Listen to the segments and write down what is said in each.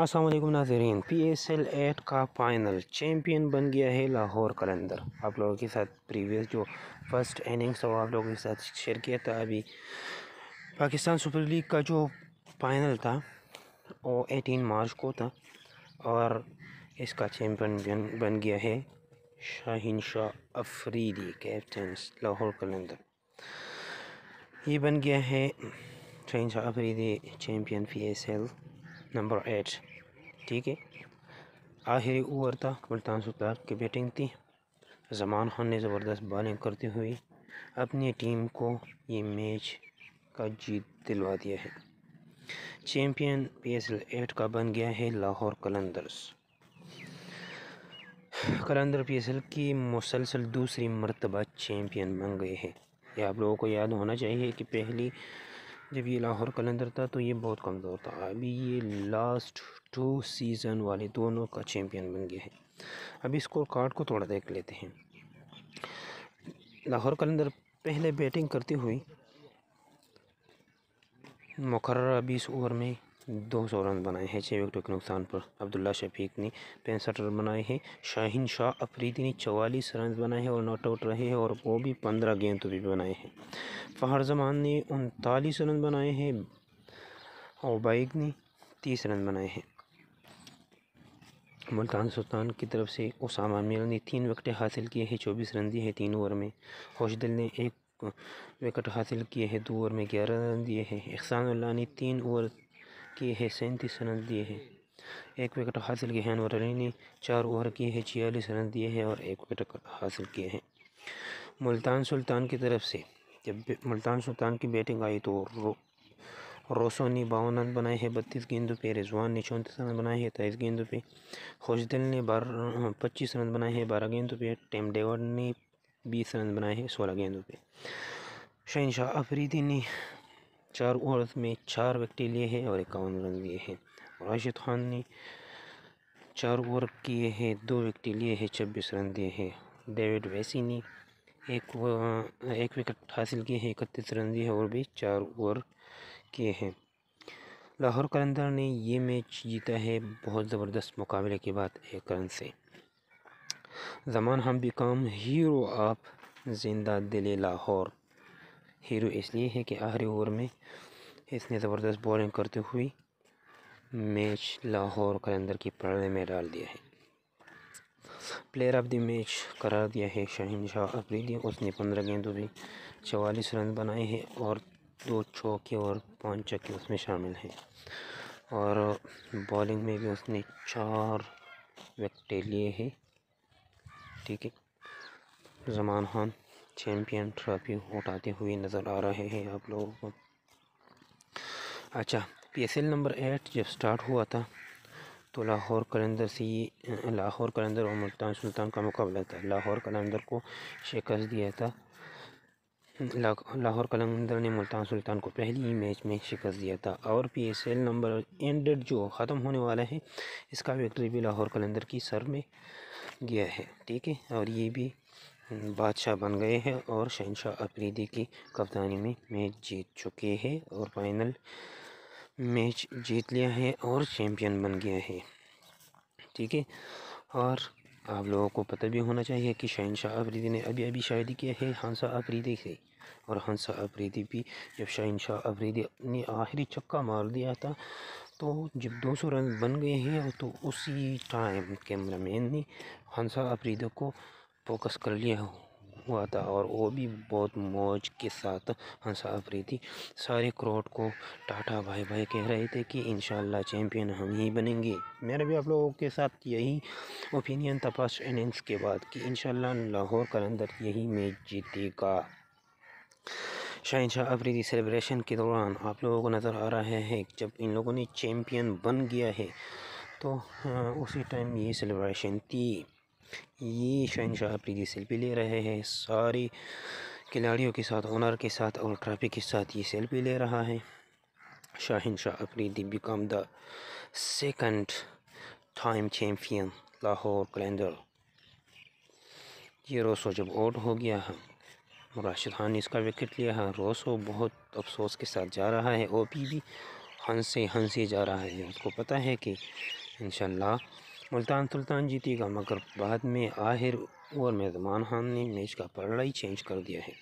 असलम नाजरीन P S L eight का final champion बन गया है लाहौर कलंदर आप लोगों के साथ प्रीवियस जो फर्स्ट इनिंग्स था वो आप लोगों के साथ शेयर किया था अभी पाकिस्तान सुपर लीग का जो फाइनल था वो 18 मार्च को था और इसका चैम्पियन बन गया है शाहिन शाह अफरीदी कैप्टन लाहौर कलंदर ये बन गया है Shaheen Shah Afridi champion P S L number eight ठीक है आखिरी ओवर था मुल्तान सुल्तान की बैटिंग थी जमान खान ने ज़बरदस्त बॉलिंग करते हुए अपनी टीम को ये मैच का जीत दिलवा दिया है champion P S L eight का बन गया है Lahore Qalandars Qalandar P S L की मुसलसल दूसरी मरतबा चैम्पियन बन गए हैं ये आप लोगों को याद होना चाहिए कि पहली जब ये लाहौर कलंदर था तो ये बहुत कमज़ोर था अभी ये लास्ट टू सीज़न वाले दोनों का चैम्पियन बन गया है अभी स्कोर कार्ड को थोड़ा देख लेते हैं लाहौर कलंदर पहले बैटिंग करती हुई मुकर बीस ओवर में दो सौ रन बनाए हैं छः विकेटों के नुकसान पर अब्दुल्ला शफीक ने पैंसठ रन बनाए हैं शाहिन शाह अफरीदी ने चवालीस रन बनाए हैं और नॉट आउट रहे हैं और वो भी पंद्रह गेंद तो भी बनाए हैं फ़हर जमान ने उनतालीस रन बनाए हैं और बाइक ने तीस रन बनाए हैं मुल्तान सुल्तान की तरफ से उसामा मीर ने तीन विकेट हासिल किए हैं चौबीस रन दिए हैं तीन ओवर में हौशदिल ने एक विकेट हासिल किए हैं दो ओवर में ग्यारह रन दिए हैं एहसानुल्लाह ने तीन ओवर किए हैं सैंतीस रन दिए हैं एक विकेट हासिल किए हैं अनवर अली ने चार ओवर किए हैं छियालीस रन दिए हैं और एक विकेट हासिल किए हैं मुल्तान सुल्तान की तरफ से जब मुल्तान सुल्तान की बैटिंग आई तो रो, रोसो ने बावन रन बनाए हैं बत्तीस गेंदों पे रिजवान ने चौंतीस रन बनाए हैं तेईस गेंदों पे खुशदिल ने बारह पच्चीस रन बनाए हैं बारह गेंदों पे टेम डेवर ने बीस रन बनाए हैं सोलह गेंदों पे शहनशाह अफरीदी ने चार ओवर में चार विकेट लिए हैं और इक्यावन रन लिए हैं राशिद खान ने चार ओवर किए हैं दो विकेट लिए हैं छब्बीस रन दिए हैं डेविड वैसी ने एक एक विकेट हासिल किए हैं इकतीस रन दिए हैं और भी चार ओवर किए हैं लाहौर कलंदर ने ये मैच जीता है बहुत ज़बरदस्त मुकाबले के बाद एक रन से जमान हम भी काम हीरो आप जिंदा दिले लाहौर हीरो इसलिए है कि आखिरी ओवर में इसने ज़बरदस्त बॉलिंग करते हुए मैच लाहौर कलंदर की पड़ने में डाल दिया है प्लेयर ऑफ द मैच करार दिया है शहीन शाह अफरीदी उसने पंद्रह गेंदों में चवालीस रन बनाए हैं और दो चौके और पांच चक्के उसमें शामिल हैं और बॉलिंग में भी उसने चार विकटे लिए हैं ठीक है जमान खान चैम्पियन ट्रॉफी उठाते हुए नज़र आ रहे हैं आप लोगों को अच्छा पीएसएल नंबर एट जब स्टार्ट हुआ था तो लाहौर कलंदर से लाहौर कलंदर और मुल्तान सुल्तान का मुकाबला था लाहौर कलंदर को शिकस्त दिया था ला, लाहौर कलंदर ने मुल्तान सुल्तान को पहली ही मैच में शिकस्त दिया था और P S L number ended जो ख़त्म होने वाला है इसका विक्ट्री भी लाहौर कलंदर की सर में गया है ठीक है और ये भी बादशाह बन गए हैं और शहनशाह अफरीदी की कप्तानी में मैच जीत चुके हैं और फाइनल मैच जीत लिया है और चैम्पियन बन गया है ठीक है और आप लोगों को पता भी होना चाहिए कि शहनशाह अफरीदी ने अभी अभी शादी किया है हंसा अफरीदी से और हंसा अफरीदी भी जब शहनशाह अफरीदी ने आखिरी छक्का मार दिया था तो जब 200 रन बन गए हैं तो उसी टाइम कैमरामैन ने हंसा अफरीदी को फोकस कर लिया हुआ था और वो भी बहुत मौज के साथ हंसा रही थी सारे क्रोड को टाटा भाई भाई कह रहे थे कि इन चैम्पियन हम ही बनेंगे मेरा भी आप लोगों के साथ यही ओपिनियन था फर्स्ट इनिंग्स के बाद कि इन लाहौर कलंदर यही मैच जीतेगा शाह अफरीदी सेलिब्रेशन के दौरान आप लोगों को नज़र आ रहा है जब इन लोगों ने चैम्पियन बन गया है तो हाँ, उसी टाइम ये सेलिब्रेशन थी ये शहनशाह अपनी सेल्फी ले रहे हैं सारे खिलाड़ियों के साथ ओनर के साथ और ट्रॉफी के साथ ये सेल्फी ले रहा है Shaheen Shah Afridi become the second time champion Lahore Qalandar ये रोसो जब आउट हो गया है राशिद खान ने इसका विकेट लिया है रोसो बहुत अफसोस के साथ जा रहा है ओ पी भी हंसे हंसे जा रहा है उसको पता है कि इनशाला मुल्तान सुल्तान जीतेगा मगर बाद में आहिर और मेजमान खान ने मैच का पलड़ा ही चेंज कर दिया है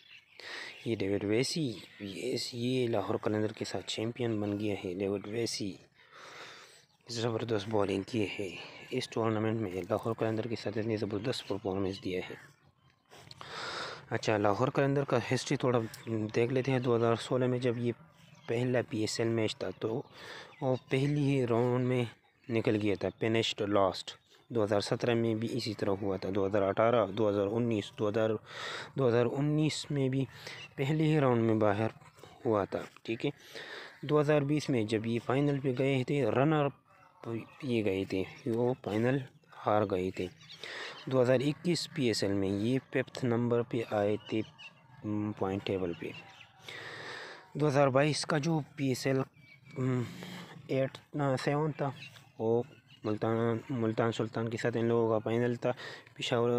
ये डेविड वेसी ये लाहौर कलंदर के साथ चैम्पियन बन गया है डेविड वेसी ज़बरदस्त बॉलिंग की है इस टूर्नामेंट में लाहौर कलंदर के साथ इतनी ज़बरदस्त परफॉर्मेंस दिया है अच्छा लाहौर कलंदर का हिस्ट्री थोड़ा देख लेते हैं 2016 में जब ये पहला पीएसएल मैच था तो और पहली ही राउंड में निकल गया था पेनिस्ट लास्ट 2017 में भी इसी तरह हुआ था 2018 2019 हज़ार 2019 में भी पहले ही राउंड में बाहर हुआ था ठीक है 2020 में जब ये फाइनल पे गए थे रनर ये गए थे वो फाइनल हार गए थे 2021 पीएसएल में ये फिफ्थ नंबर पे आए थे पॉइंट टेबल पे 2022 का जो पीएसएल एट सेवन था और मुल्तान मुल्तान सुल्तान के साथ इन लोगों का फाइनल था पिशावर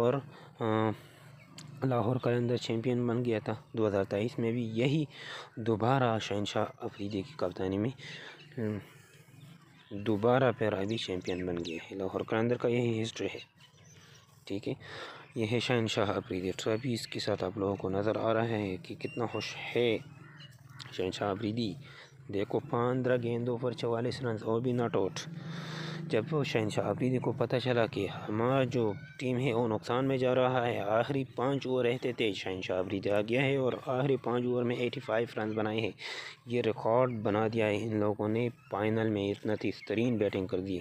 और लाहौर का अंदर चैम्पियन बन गया था दो हज़ार तेईस में भी यही दोबारा शहनशाह अफरीदी की कप्तानी में दोबारा पैरावी चैम्पियन बन गया है लाहौर का अंदर का यही हिस्ट्री है ठीक है यह है शहनशाह अफरीदी तो अभी इसके साथ आप लोगों को नज़र आ रहा है कि कितना खुश है शहनशाह अफरीदी देखो पंद्रह गेंदों पर चवालीस रन और भी नॉट आउट जब शाहिन शाह को पता चला कि हमारा जो टीम है वो नुकसान में जा रहा है आखिरी पाँच ओवर रहते थे शाहिन शाह आ गया है और आखिरी पाँच ओवर में एटी फाइव रन बनाए हैं ये रिकॉर्ड बना दिया है इन लोगों ने फाइनल में इतना तरीन बैटिंग कर दी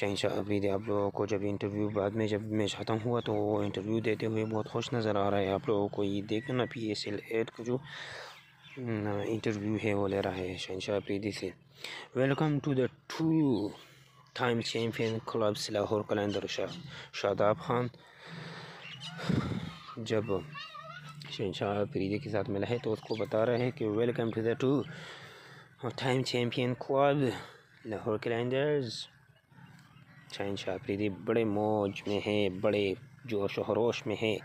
शहनशाह शाह आप लोगों को जब इंटरव्यू बाद में जब मैच ख़त्म हुआ तो वो इंटरव्यू देते हुए बहुत खुश नज़र आ रहा है आप लोगों को ये देखना पी एस एल एड को जो इंटरव्यू है वो ले रहा है शहनशाह अफरीदी से welcome to the two time champion club Lahore Qalandar Shah Shadab Khan जब शहनशाह अफरीदी के साथ मिला है तो उसको बता रहे हैं कि welcome to the two time champion club Lahore Qalandars Shahanshah Afridi बड़े मौज में है बड़े जोश और में है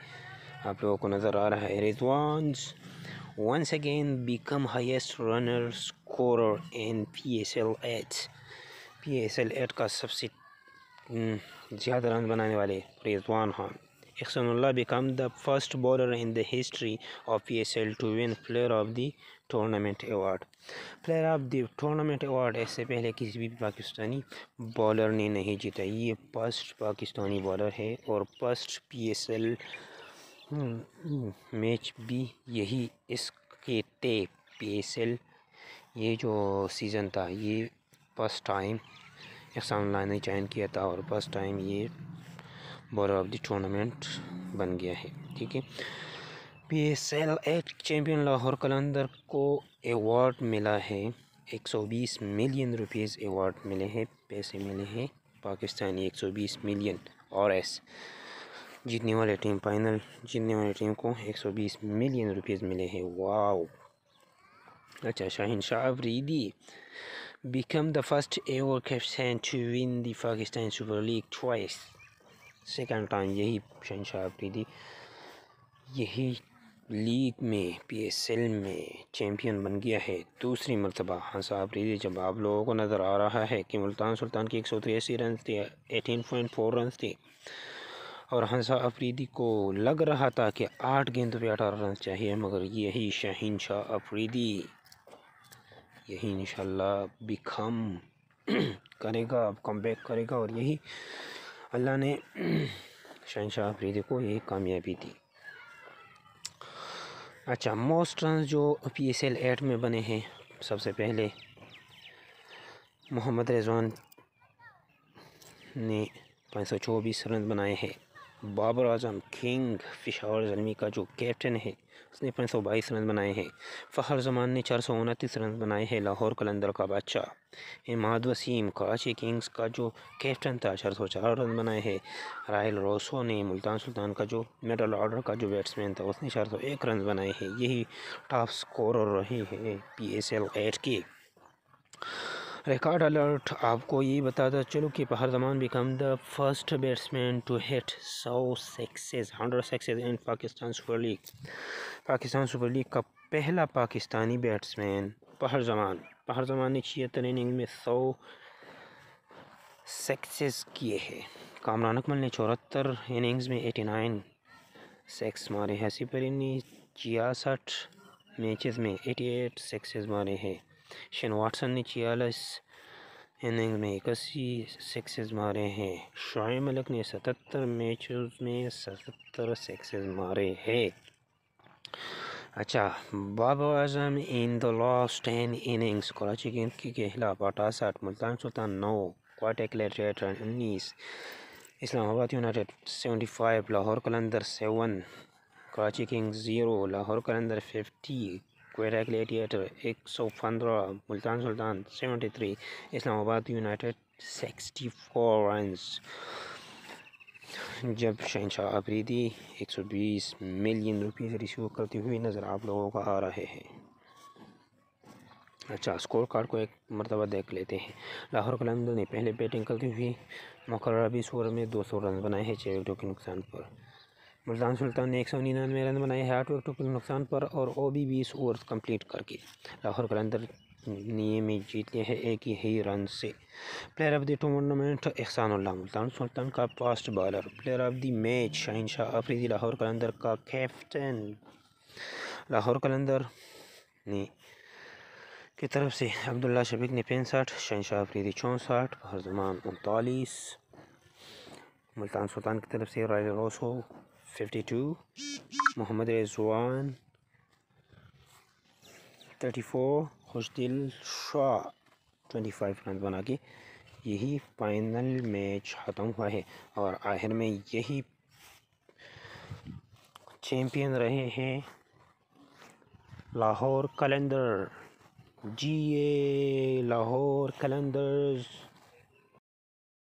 आप लोगों को नज़र आ रहा है Rizwan once again become highest runner scorer in PSL 8 PSL 8 का सबसे हम्म, ज़्यादा रन बनाने वाले रिजवान हैं Ihsanullah become the first bowler in the history of PSL to win player of the tournament award player of the tournament award ऐसे पहले किसी भी पाकिस्तानी बॉलर ने नहीं जीता ये फर्स्ट पाकिस्तानी बॉलर है और फर्स्ट पीएसएल एस हम्म, मैच भी यही इसके ते पी एस एल ये जो सीज़न था ये फर्स्ट टाइम इकसामुल्ला ने चयन किया था और फर्स्ट टाइम ये बॉलर ऑफ द टूर्नामेंट बन गया है ठीक है P S L eight champion Lahore Qalandar को एवॉर्ड मिला है 120 मिलियन रुपीज़ एवॉर्ड मिले हैं पैसे मिले हैं पाकिस्तानी 120 मिलियन और एस जीतने वाली टीम फाइनल जीतने वाली टीम को 120 मिलियन रुपीस मिले हैं वाओ अच्छा Shaheen Shah Afridi become the first ever captain to win the Pakistan super league twice second time यही शाहिन शाह अफरीदी यही लीग में पीएसएल में चैम्पियन बन गया है दूसरी मरतबा हाँ साहब रीदी जब आप लोगों को नज़र आ रहा है कि मुल्तान सुल्तान की एक सौ तिरासी रन थे एटीन पॉइंट फोर रन थे और हंसा अफरीदी को लग रहा था कि आठ गेंदों पे अठारह रन चाहिए मगर यही शाहीन शाह अफरीदी यही इन बिकम करेगा अब कम बैक करेगा और यही अल्लाह ने शाहीन शाह अफरीदी को यही कामयाबी दी अच्छा मोस्ट रन जो पी एस एल एट में बने हैं सबसे पहले मोहम्मद रिजवान ने पाँच सौ चौबीस रन बनाए हैं बाबर आजम किंग पिशावर जलमी का जो कैप्टन है उसने पाँच सौ बाईस रन बनाए हैं फ़हर जमान ने चार सौ उनतीस रन बनाए हैं लाहौर कलंदर का बादशाह इमाद वसीम कराची किंग्स का जो कैप्टन था चार सौ चार रन बनाए हैं राहल रोसो ने मुल्तान सुल्तान का जो मेडल ऑर्डर का जो बैट्समैन था उसने चार सौ एक रन बनाए हैं यही टॉप स्कोर रहे हैं पी एस एल एट के रिकॉर्ड अलर्ट आपको ये बताता चलो कि Fakhar Zaman become the first batsman to hit सौ sixes hundred sixes in Pakistan super league Pakistan super league का पहला पाकिस्तानी बैट्समैन पहर जमान पहर जमान ने छिहत्तर इनिंग में सौ सक्सेस किए हैं कामरान अकमल ने चौहत्तर इनिंग्स में एटी नाइन सेक्स मारे हैं सिपरिन ने छियासठ मैचेस में एटी एट सेक्सेस मारे हैं शेन वाटसन ने छियालीस इनिंग में इक्सी सिक्सेस मारे हैं शोए मलिक ने सतहत्तर मैचों में सतहत्तर सिक्सेस मारे हैं अच्छा Babar Azam in the last ten innings Karachi गेंद के खिलाफ अठासठ मुल्तान सुल्तान नौ क्वाटेक रन उन्नीस Islamabad united seventy five Lahore Qalandar seven Karachi kings zero Lahore Qalandar fifty Quetta gladiator एक सौ पंद्रह Multan Sultan seventy three Islamabad united sixty four runs जब शहनशाह अफरीदी बीस मिलियन रुपीज़ रिसीव करते हुए नज़र आप लोगों का आ रहे हैं अच्छा स्कोर कार्ड को एक मरतबा देख लेते हैं लाहौर कलंदर ने पहले बैटिंग करती हुई मकर बीस ओवर में दो सौ रन बनाए हैं चेयर के नुकसान पर मुल्तान सुल्तान ने एक सौ निन्यानवे रन बनाए हैं आठ विकेटों नुकसान पर और ओ बी बीस ओवर कंप्लीट करके लाहौर कलंदर ने में जीत गए हैं एक ही रन से player of the tournament Ehsanullah Multan Sultan का fast bowler player of the match Shaheen Shah Afridi Lahore Qalandar का कैप्टन लाहौर कलंदर ने की तरफ से अब्दुल्ला शबीक ने पैंसठ शहनशाह अफरीदी चौंसठ हरजमान उनतालीस मुल्तान सुल्तान की तरफ से Rilee Rossouw fifty two Mohammad Rizwan thirty four Khushdil Shah twenty five run बना के यही फाइनल मैच ख़त्म हुआ है और आखिर में यही चैम्पियन रहे हैं लाहौर कलंदर जी ए लाहौर कलंदर्स